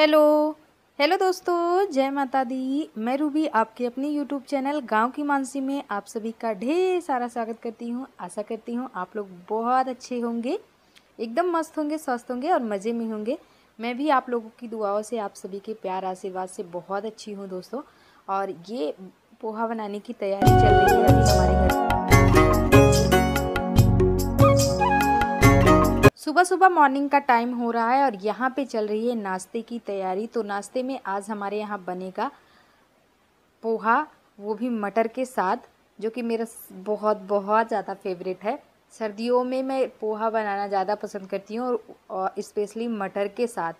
hello hello दोस्तों जय माता दी मैं रूबी आपके अपने यूट्यूब चैनल गांव की मानसी में आप सभी का ढेर सारा स्वागत करती हूं आशा करती हूं आप लोग बहुत अच्छे होंगे एकदम मस्त होंगे स्वस्थ होंगे और मज़े में होंगे मैं भी आप लोगों की दुआओं से आप सभी के प्यार आशीर्वाद से बहुत अच्छी हूँ दोस्तों और ये पोहा बनाने की तैयारी चल रही है अभी हमारे घर सुबह सुबह मॉर्निंग का टाइम हो रहा है और यहाँ पे चल रही है नाश्ते की तैयारी तो नाश्ते में आज हमारे यहाँ बनेगा पोहा वो भी मटर के साथ जो कि मेरा बहुत बहुत ज़्यादा फेवरेट है सर्दियों में मैं पोहा बनाना ज़्यादा पसंद करती हूँ और इस्पेशली मटर के साथ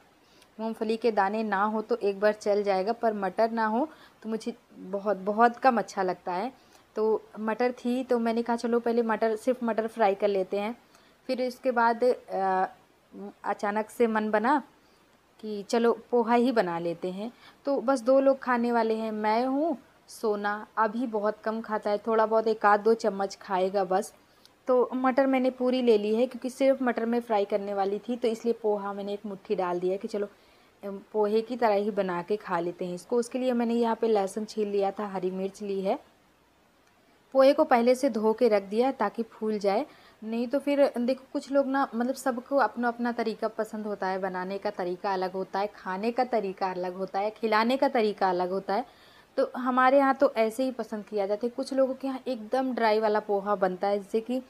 मूँगफली के दाने ना हो तो एक बार चल जाएगा पर मटर ना हो तो मुझे बहुत बहुत कम अच्छा लगता है तो मटर थी तो मैंने कहा चलो पहले मटर सिर्फ मटर फ्राई कर लेते हैं फिर इसके बाद अचानक से मन बना कि चलो पोहा ही बना लेते हैं तो बस दो लोग खाने वाले हैं मैं हूँ सोना अभी बहुत कम खाता है थोड़ा बहुत एक आध दो चम्मच खाएगा बस तो मटर मैंने पूरी ले ली है क्योंकि सिर्फ मटर में फ्राई करने वाली थी तो इसलिए पोहा मैंने एक मुट्ठी डाल दिया कि चलो पोहे की तरह ही बना के खा लेते हैं इसको उसके लिए मैंने यहाँ पे लहसुन छील लिया था हरी मिर्च ली है पोहे को पहले से धो के रख दिया ताकि फूल जाए नहीं तो फिर देखो कुछ लोग ना मतलब सबको अपना अपना तरीका पसंद होता है बनाने का तरीका अलग होता है खाने का तरीका अलग होता है खिलाने का तरीका अलग होता है तो हमारे यहाँ तो ऐसे ही पसंद किया जाता है कुछ लोगों के यहाँ एकदम ड्राई वाला पोहा बनता है जैसे कि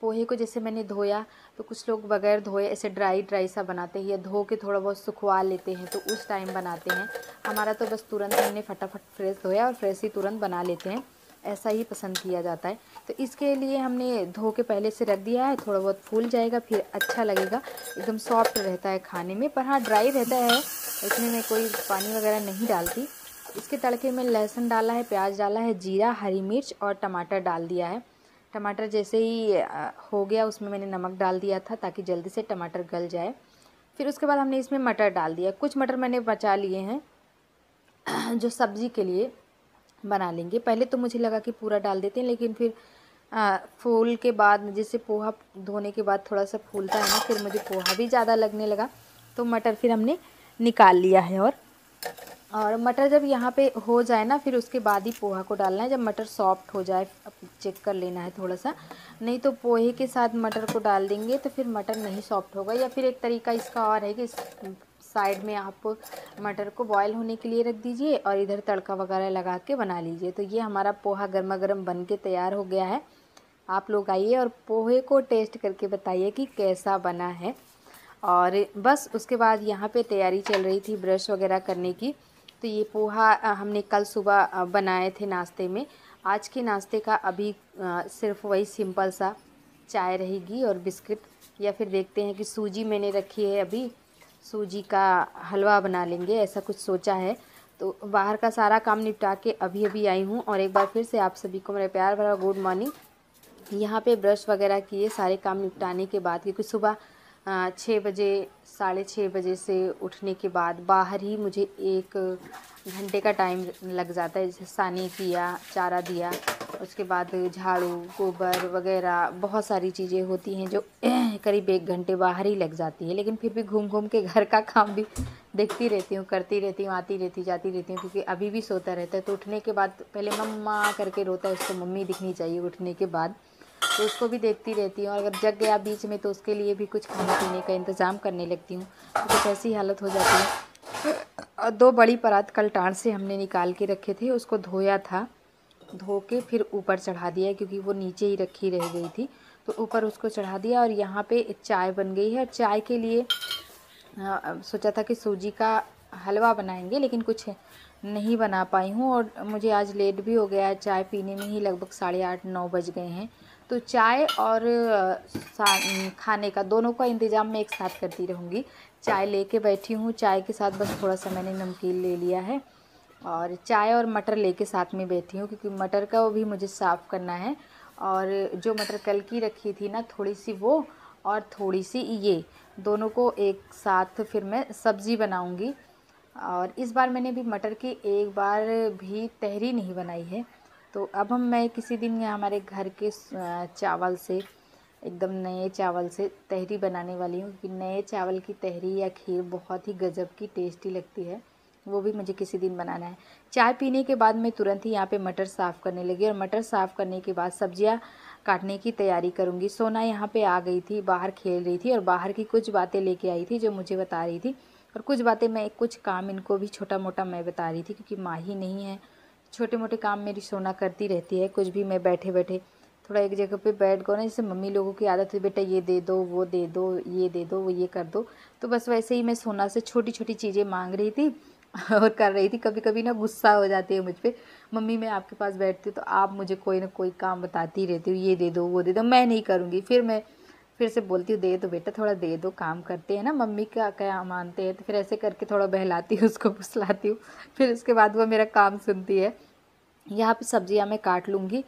पोहे को जैसे मैंने धोया तो कुछ लोग बगैर धोए ऐसे ड्राई ड्राई सा बनाते हैं या धो के थोड़ा बहुत सुखवा लेते हैं तो उस टाइम बनाते हैं हमारा तो बस तुरंत हमने फटाफट फ्रेश धोया और फ्रेश ही तुरंत बना लेते हैं ऐसा ही पसंद किया जाता है तो इसके लिए हमने धो के पहले से रख दिया है थोड़ा बहुत फूल जाएगा फिर अच्छा लगेगा एकदम सॉफ्ट रहता है खाने में पर हाँ ड्राई रहता है इसमें मैं कोई पानी वगैरह नहीं डालती इसके तड़के में लहसुन डाला है प्याज डाला है जीरा हरी मिर्च और टमाटर डाल दिया है टमाटर जैसे ही हो गया उसमें मैंने नमक डाल दिया था ताकि जल्दी से टमाटर गल जाए फिर उसके बाद हमने इसमें मटर डाल दिया कुछ मटर मैंने बचा लिए हैं जो सब्ज़ी के लिए बना लेंगे पहले तो मुझे लगा कि पूरा डाल देते हैं लेकिन फिर आ, फूल के बाद जैसे पोहा धोने के बाद थोड़ा सा फूलता है ना फिर मुझे पोहा भी ज़्यादा लगने लगा तो मटर फिर हमने निकाल लिया है और और मटर जब यहाँ पे हो जाए ना फिर उसके बाद ही पोहा को डालना है जब मटर सॉफ्ट हो जाए चेक कर लेना है थोड़ा सा नहीं तो पोहे के साथ मटर को डाल देंगे तो फिर मटर नहीं सॉफ्ट होगा या फिर एक तरीका इसका और है कि इस साइड में आप मटर को बॉयल होने के लिए रख दीजिए और इधर तड़का वगैरह लगा के बना लीजिए तो ये हमारा पोहा गर्मा गर्म बन के तैयार हो गया है आप लोग आइए और पोहे को टेस्ट करके बताइए कि कैसा बना है और बस उसके बाद यहाँ पे तैयारी चल रही थी ब्रश वगैरह करने की तो ये पोहा हमने कल सुबह बनाए थे नाश्ते में आज के नाश्ते का अभी सिर्फ वही सिंपल सा चाय रहेगी और बिस्किट या फिर देखते हैं कि सूजी मैंने रखी है अभी सूजी का हलवा बना लेंगे ऐसा कुछ सोचा है तो बाहर का सारा काम निपटा के अभी अभी आई हूँ और एक बार फिर से आप सभी को मेरा प्यार भरा गुड मॉर्निंग यहाँ पे ब्रश वगैरह किए सारे काम निपटाने के बाद क्योंकि सुबह छः बजे साढ़े छः बजे से उठने के बाद बाहर ही मुझे एक घंटे का टाइम लग जाता है जैसे सानी किया चारा दिया उसके बाद झाड़ू गोबर वगैरह बहुत सारी चीज़ें होती हैं जो करीब एक घंटे बाहर ही लग जाती है लेकिन फिर भी घूम घूम के घर का काम भी देखती रहती हूँ करती रहती हूँ आती रहती जाती रहती हूँ क्योंकि अभी भी सोता रहता है तो उठने के बाद पहले मम्मा करके रोता है उसको मम्मी दिखनी चाहिए उठने के बाद तो उसको भी देखती रहती हूँ और अगर जग गया बीच में तो उसके लिए भी कुछ खाने पीने का इंतज़ाम करने लगती हूँ तो कुछ ऐसी हालत हो जाती है और दो बड़ी परात कल टाँड से हमने निकाल के रखे थे उसको धोया था धो के फिर ऊपर चढ़ा दिया क्योंकि वो नीचे ही रखी रह गई थी तो ऊपर उसको चढ़ा दिया और यहाँ पे चाय बन गई है और चाय के लिए सोचा था कि सूजी का हलवा बनाएंगे लेकिन कुछ नहीं बना पाई हूँ और मुझे आज लेट भी हो गया है चाय पीने में ही लगभग साढ़े आठ नौ बज गए हैं तो चाय और खाने का दोनों का इंतज़ाम मैं एक साथ करती रहूँगी चाय लेके बैठी हूँ चाय के साथ बस थोड़ा सा मैंने नमकीन ले लिया है और चाय और मटर लेके साथ में बैठी हूँ क्योंकि मटर का वो भी मुझे साफ़ करना है और जो मटर कल की रखी थी ना थोड़ी सी वो और थोड़ी सी ये दोनों को एक साथ फिर मैं सब्ज़ी बनाऊँगी और इस बार मैंने भी मटर की एक बार भी तहरी नहीं बनाई है तो अब हम मैं किसी दिन यहाँ हमारे घर के चावल से एकदम नए चावल से तहरी बनाने वाली हूँ क्योंकि नए चावल की तहरी या खीर बहुत ही गजब की टेस्टी लगती है वो भी मुझे किसी दिन बनाना है चाय पीने के बाद मैं तुरंत ही यहाँ पे मटर साफ़ करने लगी और मटर साफ़ करने के बाद सब्जियाँ काटने की तैयारी करूँगी सोना यहाँ पे आ गई थी बाहर खेल रही थी और बाहर की कुछ बातें लेके आई थी जो मुझे बता रही थी और कुछ बातें मैं कुछ काम इनको भी छोटा मोटा मैं बता रही थी क्योंकि माँ ही नहीं है छोटे मोटे काम मेरी सोना करती रहती है कुछ भी मैं बैठे बैठे थोड़ा एक जगह पे बैठ गो ना जैसे मम्मी लोगों की आदत है बेटा ये दे दो वो दे दो ये दे दो वो ये कर दो तो बस वैसे ही मैं सोना से छोटी छोटी चीज़ें मांग रही थी और कर रही थी कभी कभी ना गुस्सा हो जाती है मुझ पर मम्मी मैं आपके पास बैठती हूँ तो आप मुझे कोई ना कोई काम बताती रहती हूँ ये दे दो वो दे दो मैं नहीं करूँगी फिर मैं फिर से बोलती हूँ दे दो बेटा थोड़ा दे दो काम करते हैं ना मम्मी का क्या मानते हैं तो फिर ऐसे करके थोड़ा बहलाती हूँ उसको फुसलाती हूँ फिर उसके बाद वो मेरा काम सुनती है यहाँ पे सब्जियाँ मैं काट लूँगी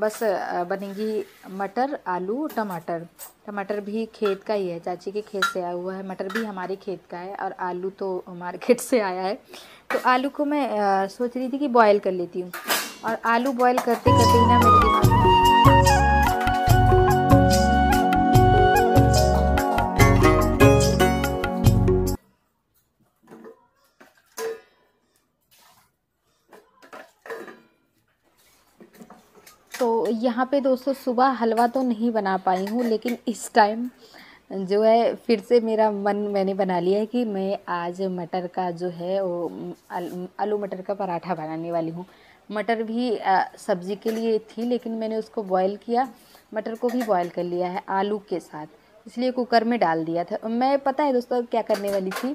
बस बनेगी मटर आलू टमाटर टमाटर भी खेत का ही है चाची के खेत से आया हुआ है मटर भी हमारे खेत का है और आलू तो मार्केट से आया है तो आलू को मैं सोच रही थी कि बॉयल कर लेती हूँ और आलू बॉयल करते करते ही ना मेरे तो यहाँ पे दोस्तों सुबह हलवा तो नहीं बना पाई हूँ लेकिन इस टाइम जो है फिर से मेरा मन मैंने बना लिया है कि मैं आज मटर का जो है वो आलू मटर का पराठा बनाने वाली हूँ मटर भी सब्ज़ी के लिए थी लेकिन मैंने उसको बॉईल किया मटर को भी बॉईल कर लिया है आलू के साथ इसलिए कुकर में डाल दिया था मैं पता है दोस्तों क्या करने वाली थी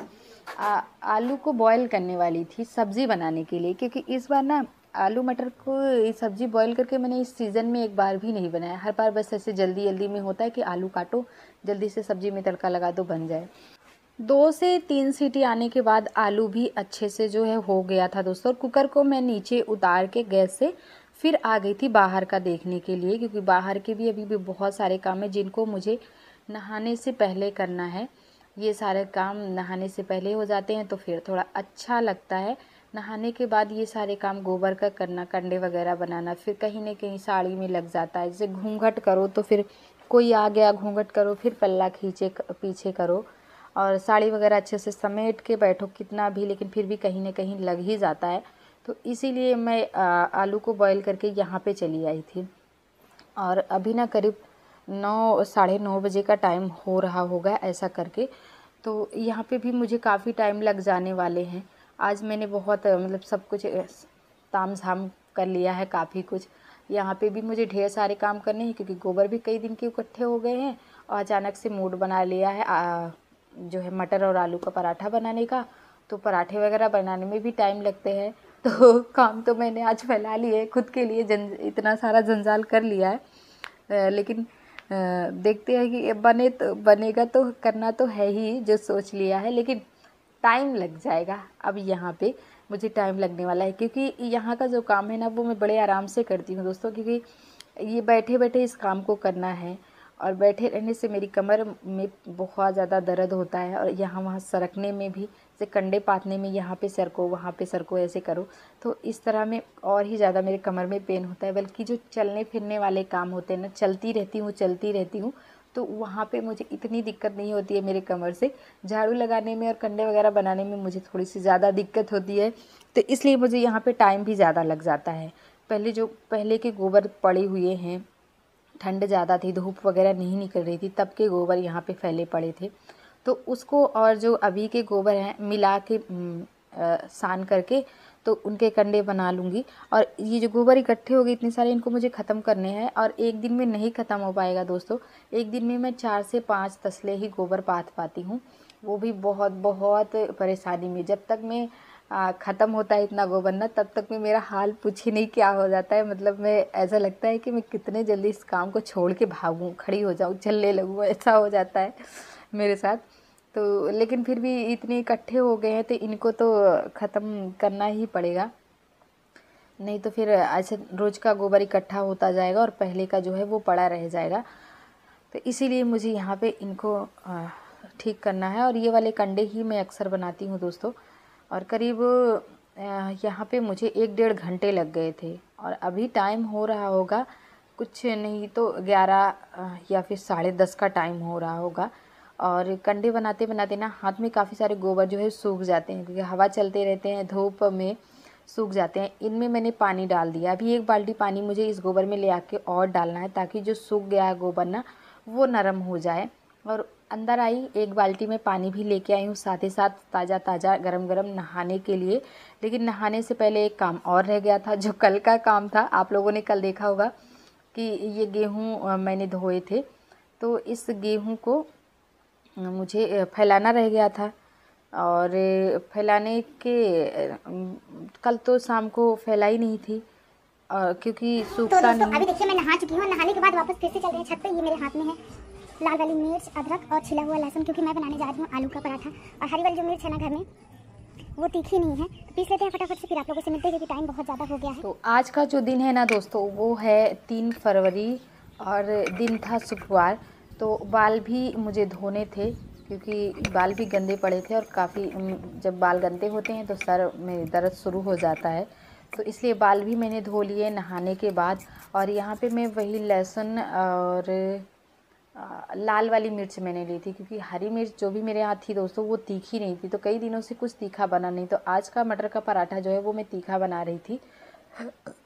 आ, आलू को बॉईल करने वाली थी सब्ज़ी बनाने के लिए क्योंकि इस बार ना आलू मटर को ये सब्ज़ी बॉईल करके मैंने इस सीज़न में एक बार भी नहीं बनाया हर बार बस ऐसे जल्दी जल्दी में होता है कि आलू काटो जल्दी से सब्ज़ी में तड़का लगा दो बन जाए दो से तीन सीटी आने के बाद आलू भी अच्छे से जो है हो गया था दोस्तों और कुकर को मैं नीचे उतार के गैस से फिर आ गई थी बाहर का देखने के लिए क्योंकि बाहर के भी अभी भी बहुत सारे काम हैं जिनको मुझे नहाने से पहले करना है ये सारे काम नहाने से पहले हो जाते हैं तो फिर थोड़ा अच्छा लगता है नहाने के बाद ये सारे काम गोबर का करना कंडे वगैरह बनाना फिर कहीं ना कहीं साड़ी में लग जाता है जैसे घूंघट करो तो फिर कोई आ गया घूंघट करो फिर पल्ला खींचे पीछे करो और साड़ी वगैरह अच्छे से समेट के बैठो कितना भी लेकिन फिर भी कहीं ना कहीं लग ही जाता है तो इसीलिए मैं आलू को बॉईल करके यहाँ पे चली आई थी और अभी ना करीब नौ साढ़े नौ बजे का टाइम हो रहा होगा ऐसा करके तो यहाँ पे भी मुझे काफ़ी टाइम लग जाने वाले हैं आज मैंने बहुत मतलब सब कुछ ताम झाम कर लिया है काफ़ी कुछ यहाँ पे भी मुझे ढेर सारे काम करने हैं क्योंकि गोबर भी कई दिन के इकट्ठे हो गए हैं और अचानक से मूड बना लिया है आ, जो है मटर और आलू का पराठा बनाने का तो पराठे वगैरह बनाने में भी टाइम लगते हैं तो काम तो मैंने आज फैला लिए खुद के लिए जन इतना सारा जंजाल कर लिया है लेकिन देखते हैं कि बने तो बनेगा तो करना तो है ही जो सोच लिया है लेकिन टाइम लग जाएगा अब यहाँ पे मुझे टाइम लगने वाला है क्योंकि यहाँ का जो काम है ना वो मैं बड़े आराम से करती हूँ दोस्तों क्योंकि ये बैठे बैठे इस काम को करना है और बैठे रहने से मेरी कमर में बहुत ज़्यादा दर्द होता है और यहाँ वहाँ सरकने में भी जैसे कंडे पातने में यहाँ पे सरको वहाँ पे सरको ऐसे करो तो इस तरह में और ही ज़्यादा मेरे कमर में पेन होता है बल्कि जो चलने फिरने वाले काम होते हैं ना चलती रहती हूँ चलती रहती हूँ तो वहाँ पे मुझे इतनी दिक्कत नहीं होती है मेरे कमर से झाड़ू लगाने में और कंडे वगैरह बनाने में मुझे थोड़ी सी ज़्यादा दिक्कत होती है तो इसलिए मुझे यहाँ पे टाइम भी ज़्यादा लग जाता है पहले जो पहले के गोबर पड़े हुए हैं ठंड ज़्यादा थी धूप वगैरह नहीं निकल रही थी तब के गोबर यहाँ पर फैले पड़े थे तो उसको और जो अभी के गोबर हैं मिला के आ, सान करके तो उनके कंडे बना लूँगी और ये जो गोबर इकट्ठे हो गए इतने सारे इनको मुझे ख़त्म करने हैं और एक दिन में नहीं ख़त्म हो पाएगा दोस्तों एक दिन में मैं चार से पाँच तसले ही गोबर पाथ पाती हूँ वो भी बहुत बहुत परेशानी में जब तक मैं ख़त्म होता है इतना गोबर ना तब तक मैं मेरा हाल पूछ ही नहीं क्या हो जाता है मतलब मैं ऐसा लगता है कि मैं कितने जल्दी इस काम को छोड़ के भागूँ खड़ी हो जाऊँ चलने लगूँ ऐसा हो जाता है मेरे साथ तो लेकिन फिर भी इतने इकट्ठे हो गए हैं तो इनको तो ख़त्म करना ही पड़ेगा नहीं तो फिर ऐसे रोज़ का गोबर इकट्ठा होता जाएगा और पहले का जो है वो पड़ा रह जाएगा तो इसीलिए मुझे यहाँ पे इनको ठीक करना है और ये वाले कंडे ही मैं अक्सर बनाती हूँ दोस्तों और करीब यहाँ पे मुझे एक डेढ़ घंटे लग गए थे और अभी टाइम हो रहा होगा कुछ नहीं तो ग्यारह या फिर साढ़े दस का टाइम हो रहा होगा और कंडे बनाते बनाते ना हाथ में काफ़ी सारे गोबर जो है सूख जाते हैं क्योंकि हवा चलते रहते हैं धूप में सूख जाते हैं इनमें मैंने पानी डाल दिया अभी एक बाल्टी पानी मुझे इस गोबर में ले आके और डालना है ताकि जो सूख गया गोबर ना वो नरम हो जाए और अंदर आई एक बाल्टी में पानी भी लेके आई हूँ साथ ही साथ ताज़ा ताज़ा गरम गरम नहाने के लिए लेकिन नहाने से पहले एक काम और रह गया था जो कल का काम था आप लोगों ने कल देखा होगा कि ये गेहूँ मैंने धोए थे तो इस गेहूँ को मुझे फैलाना रह गया था और फैलाने के कल तो शाम को फैलाई नहीं थी और क्योंकि तो सूखता तो नहीं अभी देखिए मैं नहा चुकी हूँ नहाने के बाद वापस फिर से चल रहे हैं छत पे ये मेरे हाथ में है लाल वाली मिर्च अदरक और छिला हुआ लहसुन क्योंकि मैं बनाने जा रही हूँ आलू का पराठा और हरी वाली जो मिर्च है ना घर में वो तीखी नहीं है तो पीस लेते हैं फटाफट से फिर आप लोगों से मिलते हैं क्योंकि टाइम बहुत ज़्यादा हो गया है तो आज का जो दिन है ना दोस्तों वो है तीन फरवरी और दिन था शुक्रवार तो बाल भी मुझे धोने थे क्योंकि बाल भी गंदे पड़े थे और काफ़ी जब बाल गंदे होते हैं तो सर में दर्द शुरू हो जाता है तो इसलिए बाल भी मैंने धो लिए नहाने के बाद और यहाँ पे मैं वही लहसुन और लाल वाली मिर्च मैंने ली थी क्योंकि हरी मिर्च जो भी मेरे यहाँ थी दोस्तों वो तीखी नहीं थी तो कई दिनों से कुछ तीखा बना नहीं तो आज का मटर का पराठा जो है वो मैं तीखा बना रही थी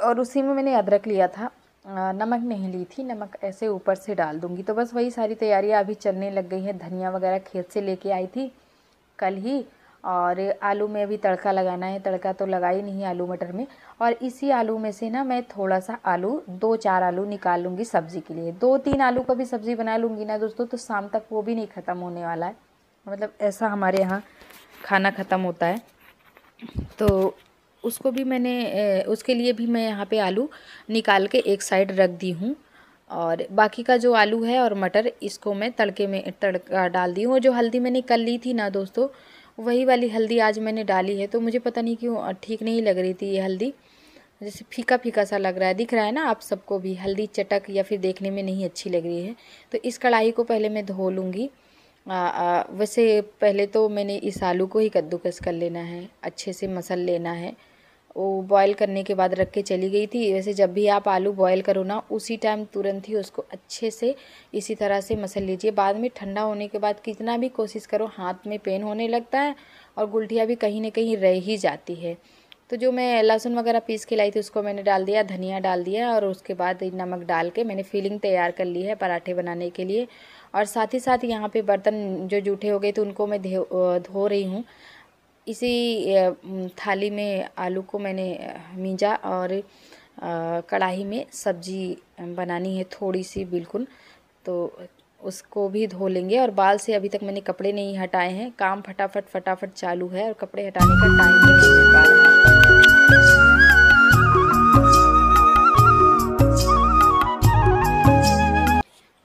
और उसी में मैंने अदरक लिया था नमक नहीं ली थी नमक ऐसे ऊपर से डाल दूँगी तो बस वही सारी तैयारियाँ अभी चलने लग गई है धनिया वगैरह खेत से लेके आई थी कल ही और आलू में अभी तड़का लगाना है तड़का तो लगा ही नहीं आलू मटर में और इसी आलू में से ना मैं थोड़ा सा आलू दो चार आलू निकाल लूँगी सब्ज़ी के लिए दो तीन आलू का भी सब्ज़ी बना लूँगी ना दोस्तों तो शाम तक वो भी नहीं ख़त्म होने वाला है मतलब ऐसा हमारे यहाँ खाना ख़त्म होता है तो उसको भी मैंने उसके लिए भी मैं यहाँ पे आलू निकाल के एक साइड रख दी हूँ और बाकी का जो आलू है और मटर इसको मैं तड़के में तड़का डाल दी हूँ जो हल्दी मैंने कल ली थी ना दोस्तों वही वाली हल्दी आज मैंने डाली है तो मुझे पता नहीं क्यों ठीक नहीं लग रही थी ये हल्दी जैसे फीका फीका सा लग रहा है दिख रहा है ना आप सबको भी हल्दी चटक या फिर देखने में नहीं अच्छी लग रही है तो इस कढ़ाई को पहले मैं धो लूँगी वैसे पहले तो मैंने इस आलू को ही कद्दूकस कर लेना है अच्छे से मसल लेना है वो बॉयल करने के बाद रख के चली गई थी वैसे जब भी आप आलू बॉयल करो ना उसी टाइम तुरंत ही उसको अच्छे से इसी तरह से मसल लीजिए बाद में ठंडा होने के बाद कितना भी कोशिश करो हाथ में पेन होने लगता है और गुलटियाँ भी कहीं ना कहीं रह ही जाती है तो जो मैं लहसुन वगैरह पीस के लाई थी उसको मैंने डाल दिया धनिया डाल दिया और उसके बाद नमक डाल के मैंने फीलिंग तैयार कर ली है पराठे बनाने के लिए और साथ ही साथ यहाँ पे बर्तन जो जूठे हो गए थे उनको मैं धो रही हूँ इसी थाली में आलू को मैंने मीजा और कढ़ाई में सब्जी बनानी है थोड़ी सी बिल्कुल तो उसको भी धो लेंगे और बाल से अभी तक मैंने कपड़े नहीं हटाए हैं काम फटाफट फटाफट चालू है और कपड़े हटाने का टाइम नहीं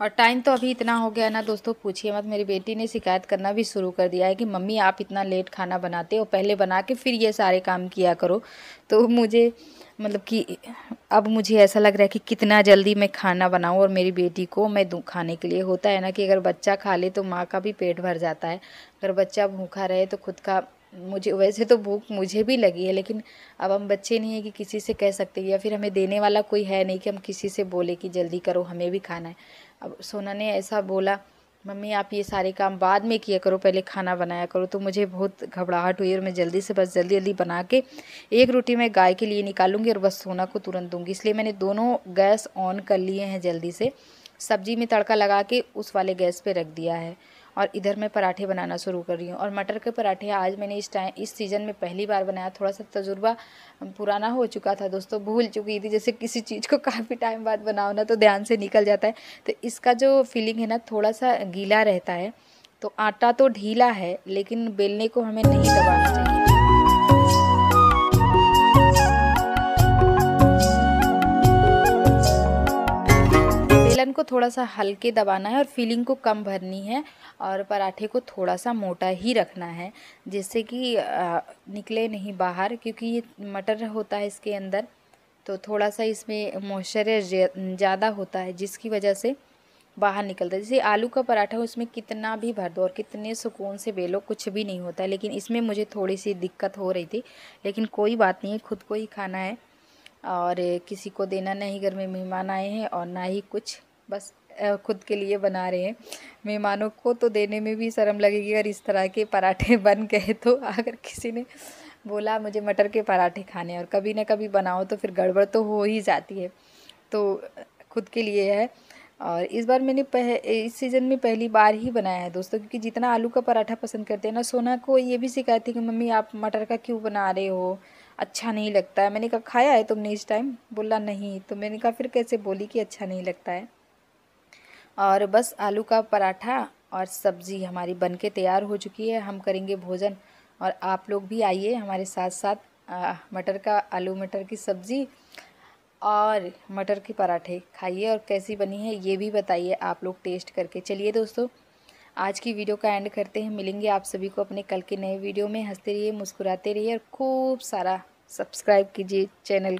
और टाइम तो अभी इतना हो गया ना दोस्तों पूछिए मत मेरी बेटी ने शिकायत करना भी शुरू कर दिया है कि मम्मी आप इतना लेट खाना बनाते हो पहले बना के फिर ये सारे काम किया करो तो मुझे मतलब कि अब मुझे ऐसा लग रहा है कि कितना जल्दी मैं खाना बनाऊं और मेरी बेटी को मैं दूँ खाने के लिए होता है ना कि अगर बच्चा खा ले तो माँ का भी पेट भर जाता है अगर बच्चा भूखा रहे तो खुद का मुझे वैसे तो भूख मुझे भी लगी है लेकिन अब हम बच्चे नहीं हैं कि किसी से कह सकते या फिर हमें देने वाला कोई है नहीं कि हम किसी से बोले कि जल्दी करो हमें भी खाना है अब सोना ने ऐसा बोला मम्मी आप ये सारे काम बाद में किया करो पहले खाना बनाया करो तो मुझे बहुत घबराहट हुई और मैं जल्दी से बस जल्दी जल्दी बना के एक रोटी मैं गाय के लिए निकालूंगी और बस सोना को तुरंत दूंगी इसलिए मैंने दोनों गैस ऑन कर लिए हैं जल्दी से सब्जी में तड़का लगा के उस वाले गैस पे रख दिया है और इधर मैं पराठे बनाना शुरू कर रही हूँ और मटर के पराठे आज मैंने इस टाइम इस सीज़न में पहली बार बनाया थोड़ा सा तजुर्बा पुराना हो चुका था दोस्तों भूल चुकी थी जैसे किसी चीज़ को काफ़ी टाइम बाद बनाओ ना तो ध्यान से निकल जाता है तो इसका जो फीलिंग है ना थोड़ा सा गीला रहता है तो आटा तो ढीला है लेकिन बेलने को हमें नहीं दबाना चाहिए को थोड़ा सा हल्के दबाना है और फीलिंग को कम भरनी है और पराठे को थोड़ा सा मोटा ही रखना है जिससे कि निकले नहीं बाहर क्योंकि ये मटर होता है इसके अंदर तो थोड़ा सा इसमें मॉइस्चर ज़्यादा होता है जिसकी वजह से बाहर निकलता है जैसे आलू का पराठा उसमें कितना भी भर दो और कितने सुकून से बेलो कुछ भी नहीं होता है लेकिन इसमें मुझे थोड़ी सी दिक्कत हो रही थी लेकिन कोई बात नहीं है खुद को ही खाना है और किसी को देना नहीं घर में मेहमान आए हैं और ना ही कुछ बस खुद के लिए बना रहे हैं मेहमानों को तो देने में भी शर्म लगेगी अगर इस तरह के पराठे बन गए तो अगर किसी ने बोला मुझे मटर के पराठे खाने और कभी ना कभी बनाओ तो फिर गड़बड़ तो हो ही जाती है तो खुद के लिए है और इस बार मैंने पह इस सीज़न में पहली बार ही बनाया है दोस्तों क्योंकि जितना आलू का पराठा पसंद करते हैं ना सोना को ये भी थी कि मम्मी आप मटर का क्यों बना रहे हो अच्छा नहीं लगता है मैंने कहा खाया है तुमने इस टाइम बोला नहीं तो मैंने कहा फिर कैसे बोली कि अच्छा नहीं लगता है और बस आलू का पराठा और सब्ज़ी हमारी बन के तैयार हो चुकी है हम करेंगे भोजन और आप लोग भी आइए हमारे साथ साथ मटर का आलू मटर की सब्ज़ी और मटर के पराठे खाइए और कैसी बनी है ये भी बताइए आप लोग टेस्ट करके चलिए दोस्तों आज की वीडियो का एंड करते हैं मिलेंगे आप सभी को अपने कल के नए वीडियो में हंसते रहिए मुस्कुराते रहिए और खूब सारा सब्सक्राइब कीजिए चैनल